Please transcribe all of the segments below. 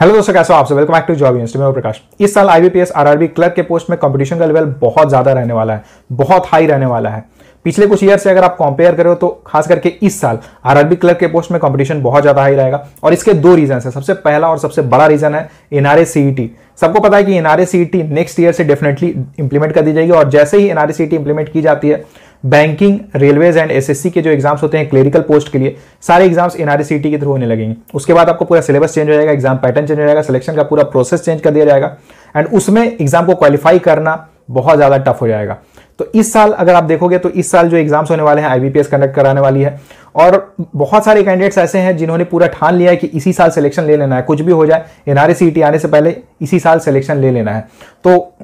hello दोस्तों कैसे हो आपसे welcome back to job university में प्रकाश इस साल आईबीपीएस आरआरबी क्लर्क के पोस्ट में कंपटीशन का लेवल बहुत ज़्यादा रहने वाला है बहुत हाई रहने वाला है पिछले कुछ ईयर से अगर आप कंपेयर करो तो खास करके इस साल आरआरबी क्लर्क के पोस्ट में कंपटीशन बहुत ज़्यादा हाई रहेगा और इसके दो रीजन है सबसे पहला और सबसे बड़ा रीजन है एनआरए सीईटी e सबको पता है कि एनआरए सीईटी नेक्स्ट ईयर से डेफिनेटली इंप्लीमेंट कर दी जाएगी और जैसे ही एनआरए सीईटी इंप्लीमेंट की जाती है बैंकिंग रेलवेज एंड एसएससी के जो एग्जाम्स होते हैं क्लेरिकल पोस्ट के लिए सारे एग्जाम्स एनआरसीटी के थ्रू होने लगेंगे उसके बाद आपको पूरा सिलेबस चेंज हो जाएगा एग्जाम पैटर्न चेंज हो जाएगा सिलेक्शन का पूरा प्रोसेस चेंज कर दिया जाएगा एंड उसमें एग्जाम को क्वालिफाई करना बहुत ज़्यादा टफ हो जाएगा तो इस साल अगर आप देखोगे तो इस साल जो एग्जाम्स होने वाले हैं आईबीपीएस कंडक्ट कराने वाली है और बहुत सारे कैंडिडेट्स ऐसे हैं जिन्होंने पूरा ठान लिया है कि इसी साल सिलेक्शन ले लेना है कुछ भी हो जाए एनआरसीटी आने से पहले इसी साल सिलेक्शन ले लेना है तो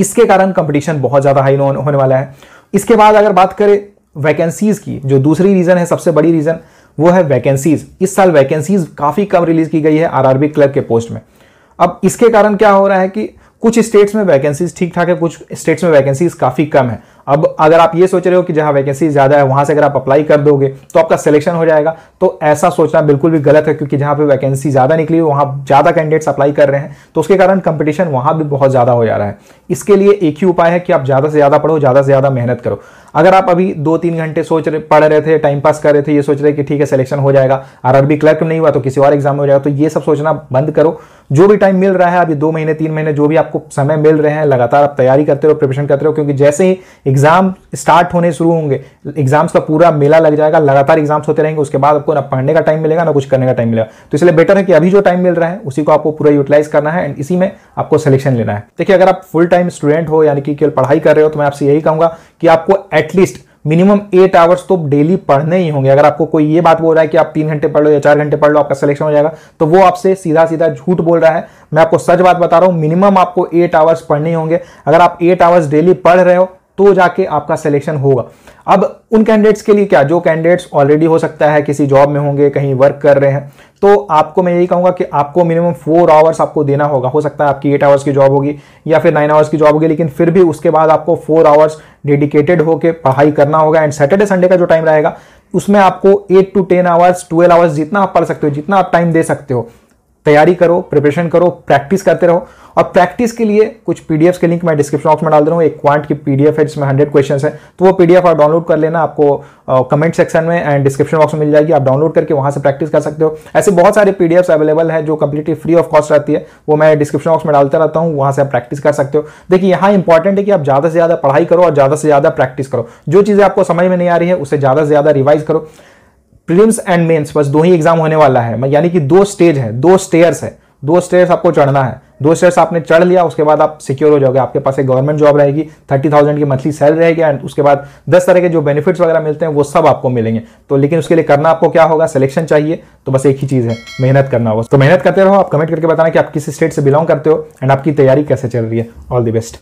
इसके कारण कंपटीशन बहुत ज़्यादा हाई होने वाला है इसके बाद अगर बात करें वैकेंसीज़ की जो दूसरी रीज़न है सबसे बड़ी रीज़न वो है वैकेंसीज़ इस साल वैकेंसीज़ काफ़ी कम रिलीज़ की गई है आरआरबी क्लब के पोस्ट में अब इसके कारण क्या हो रहा है कि कुछ स्टेट्स में वैकेंसीज ठीक ठाक है कुछ स्टेट्स में वैकेंसीज काफ़ी कम है अब अगर आप ये सोच रहे हो कि जहां वैकेंसी ज़्यादा है वहां से अगर आप अप्लाई कर दोगे तो आपका सिलेक्शन हो जाएगा तो ऐसा सोचना बिल्कुल भी गलत है क्योंकि जहां पे वैकेंसी ज़्यादा निकली हुई वहां ज़्यादा कैंडिडेट्स अप्लाई कर रहे हैं तो उसके कारण कंपटीशन वहां भी बहुत ज़्यादा हो जा रहा है इसके लिए एक ही उपाय है कि आप ज़्यादा से ज़्यादा पढ़ो ज़्यादा से ज़्यादा मेहनत करो अगर आप अभी दो तीन घंटे सोच रहे पढ़ रहे थे टाइम पास कर रहे थे ये सोच रहे कि ठीक है सिलेक्शन हो जाएगा और अरबी क्लर्क नहीं हुआ तो किसी और एग्जाम में हो जाएगा तो ये सब सोचना बंद करो जो भी टाइम मिल रहा है अभी दो महीने तीन महीने जो भी आपको समय मिल रहे हैं लगातार आप तैयारी करते रहो प्रिपरेशन करते रहो क्योंकि जैसे ही एग्जाम स्टार्ट होने शुरू होंगे एग्जाम्स का पूरा मेला लग जाएगा लगातार एग्जाम्स होते रहेंगे उसके बाद आपको ना पढ़ने का टाइम मिलेगा ना कुछ करने का टाइम मिलेगा तो इसलिए बेटर है कि अभी जो टाइम मिल रहा है उसी को आपको पूरा यूटिलाइज करना है एंड इसी में आपको सिलेक्शन लेना है देखिए अगर आप फुल टाइम स्टूडेंट हो यानी कि केवल पढ़ाई कर रहे हो तो मैं आपसे यही कहूंगा कि आपको एटलीस्ट मिनिमम एट आवर्स तो डेली पढ़ने ही होंगे अगर आपको कोई ये बात बोल रहा है कि आप तीन घंटे पढ़ लो या चार घंटे पढ़ लो आपका सिलेक्शन हो जाएगा तो वो आपसे सीधा सीधा झूठ बोल रहा है मैं आपको सच बात बता रहा हूँ मिनिमम आपको एट आवर्स पढ़ने होंगे अगर आप एट आवर्स डेली पढ़ रहे हो तो जाके आपका सिलेक्शन होगा अब उन कैंडिडेट्स के लिए क्या जो कैंडिडेट्स ऑलरेडी हो सकता है किसी जॉब में होंगे कहीं वर्क कर रहे हैं तो आपको मैं यही कहूंगा कि आपको मिनिमम फोर आवर्स आपको देना होगा हो सकता है आपकी एट आवर्स की जॉब होगी या फिर नाइन आवर्स की जॉब होगी लेकिन फिर भी उसके बाद आपको फोर आवर्स डेडिकेटेड होकर पढ़ाई करना होगा एंड सैटरडे संडे का जो टाइम रहेगा उसमें आपको eight to ten hours twelve hours जितना आप पढ़ सकते हो जितना आप टाइम दे सकते हो तैयारी करो प्रिपरेशन करो प्रैक्टिस करते रहो और प्रैक्टिस के लिए कुछ पीडीएफ के लिंक मैं डिस्क्रिप्शन बॉक्स में डाल दे रहा हूँ एक क्वांट की पीडीएफ है जिसमें हंड्रेड क्वेश्चन है तो वो पीडीएफ आप डाउनलोड कर लेना आपको कमेंट सेक्शन में एंड डिस्क्रिप्शन बॉक्स में मिल जाएगी आप डाउनलोड करके वहाँ से प्रैक्टिस कर सकते हो ऐसे बहुत सारे पीडीएफ अवेलेबल है जो कंप्लीटली फ्री ऑफ कॉस्ट रहती है वो मैं डिस्क्रिप्शन बॉक्स में डालता रहता हूँ वहां से आप प्रैक्टिस कर सकते हो देखिए यहाँ इंपॉर्टेंट है कि आप ज़्यादा से ज़्यादा पढ़ाई करो और ज़्यादा से ज़्यादा प्रैक्टिस करो जो चीज़ें आपको समझ में नहीं आ रही है उसे ज़्यादा से ज़्यादा रिवाइज करो प्रीलिम्स एंड मेंस बस दो ही एग्जाम होने वाला है यानी कि दो स्टेज है दो स्टेयर्स है दो स्टेयर्स आपको चढ़ना है दो स्टेयर्स आपने चढ़ लिया उसके बाद आप सिक्योर हो जाओगे आपके पास एक गवर्नमेंट जॉब रहेगी थर्टी थाउजेंड की मंथली सैलरी रहेगी एंड उसके बाद दस तरह के जो बेनिफिट्स वगैरह मिलते हैं वो सब आपको मिलेंगे तो लेकिन उसके लिए करना आपको क्या होगा सिलेक्शन चाहिए तो बस एक ही चीज़ है मेहनत करना होगा तो मेहनत करते रहो आप कमेंट करके बताना कि आप किस स्टेट से बिलोंग करते हो एंड आपकी तैयारी कैसे चल रही है ऑल दी बेस्ट